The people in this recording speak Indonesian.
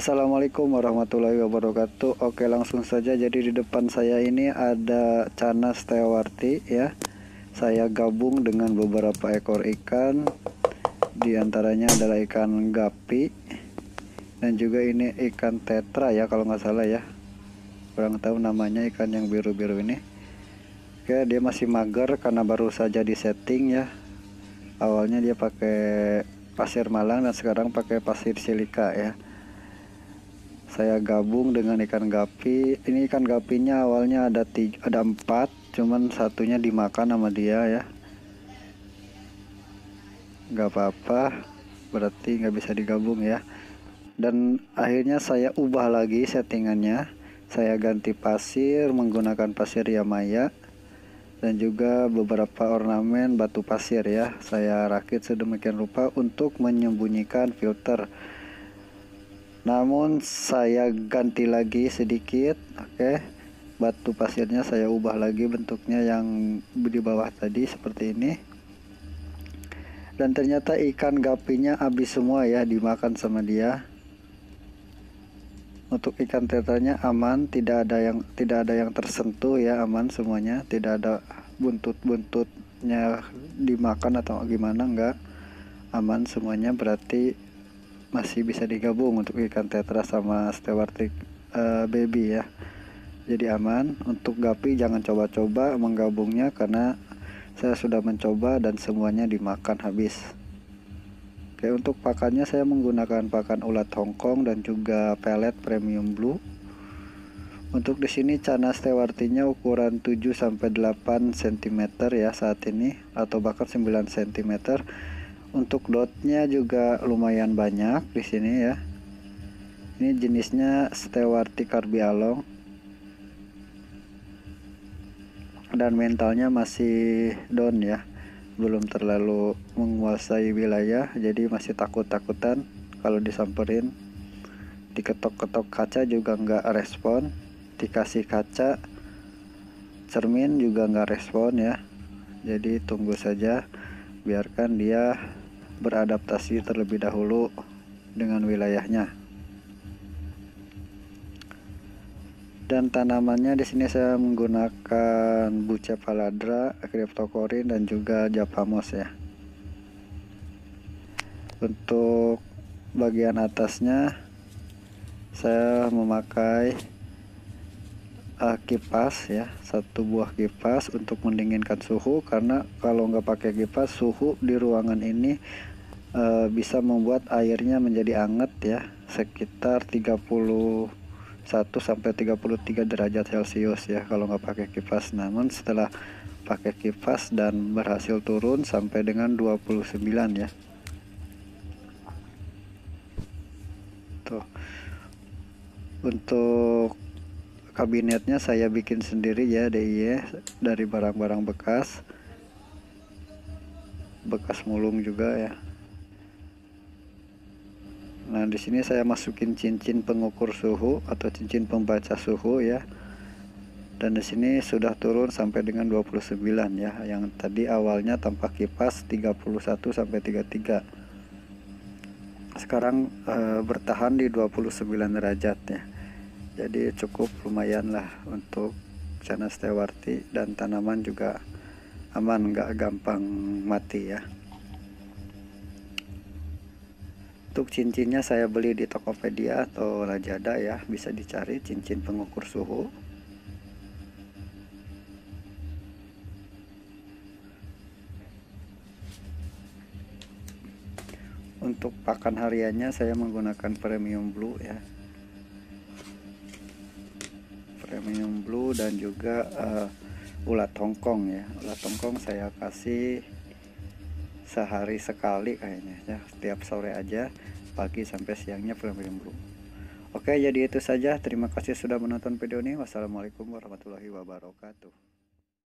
Assalamualaikum warahmatullahi wabarakatuh Oke langsung saja jadi di depan saya ini ada Cana Stewarti ya Saya gabung dengan beberapa ekor ikan Di antaranya adalah ikan gapi Dan juga ini ikan tetra ya kalau nggak salah ya Kurang tahu namanya ikan yang biru-biru ini Oke dia masih mager karena baru saja di setting ya Awalnya dia pakai pasir malang dan sekarang pakai pasir silika ya saya gabung dengan ikan gapi ini ikan gapinya awalnya ada tiga, ada empat cuman satunya dimakan sama dia ya nggak apa-apa berarti nggak bisa digabung ya dan akhirnya saya ubah lagi settingannya saya ganti pasir menggunakan pasir Yamaya dan juga beberapa ornamen batu pasir ya saya rakit sedemikian rupa untuk menyembunyikan filter namun saya ganti lagi sedikit oke okay. batu pasirnya saya ubah lagi bentuknya yang di bawah tadi seperti ini dan ternyata ikan gapinya habis semua ya dimakan sama dia untuk ikan tetanya aman tidak ada yang tidak ada yang tersentuh ya aman semuanya tidak ada buntut-buntutnya dimakan atau gimana enggak aman semuanya berarti masih bisa digabung untuk ikan tetra sama stewartic uh, eh, baby ya jadi aman untuk gapi jangan coba-coba menggabungnya karena saya sudah mencoba dan semuanya dimakan habis Oke untuk pakannya saya menggunakan pakan ulat Hongkong dan juga pelet premium blue untuk di sini cana stewartinya ukuran 7 sampai 8 cm ya saat ini atau bahkan 9 cm untuk dotnya juga lumayan banyak di sini ya ini jenisnya Stewarti Carbialong dan mentalnya masih down ya belum terlalu menguasai wilayah jadi masih takut-takutan kalau disamperin diketok-ketok kaca juga nggak respon dikasih kaca cermin juga nggak respon ya jadi tunggu saja biarkan dia beradaptasi terlebih dahulu dengan wilayahnya. Dan tanamannya di sini saya menggunakan buce paladra, cryptocorin dan juga japamos ya. Untuk bagian atasnya saya memakai uh, kipas ya satu buah kipas untuk mendinginkan suhu karena kalau nggak pakai kipas suhu di ruangan ini uh, bisa membuat airnya menjadi anget ya sekitar 31 sampai 33 derajat celcius ya kalau nggak pakai kipas namun setelah pakai kipas dan berhasil turun sampai dengan 29 ya tuh untuk kabinetnya saya bikin sendiri ya DIY dari barang-barang bekas bekas mulung juga ya nah di sini saya masukin cincin pengukur suhu atau cincin pembaca suhu ya dan di sini sudah turun sampai dengan 29 ya yang tadi awalnya tanpa kipas 31 sampai 33 sekarang e, bertahan di 29 derajat ya jadi cukup lumayan lah untuk cana Stewarti dan tanaman juga aman nggak gampang mati ya untuk cincinnya saya beli di Tokopedia atau Lazada ya bisa dicari cincin pengukur suhu untuk pakan hariannya saya menggunakan premium blue ya blue dan juga uh, ulat tongkong ya ulat tongkong saya kasih sehari sekali kayaknya ya setiap sore aja pagi sampai siangnya film-film blue oke jadi itu saja terima kasih sudah menonton video ini wassalamualaikum warahmatullahi wabarakatuh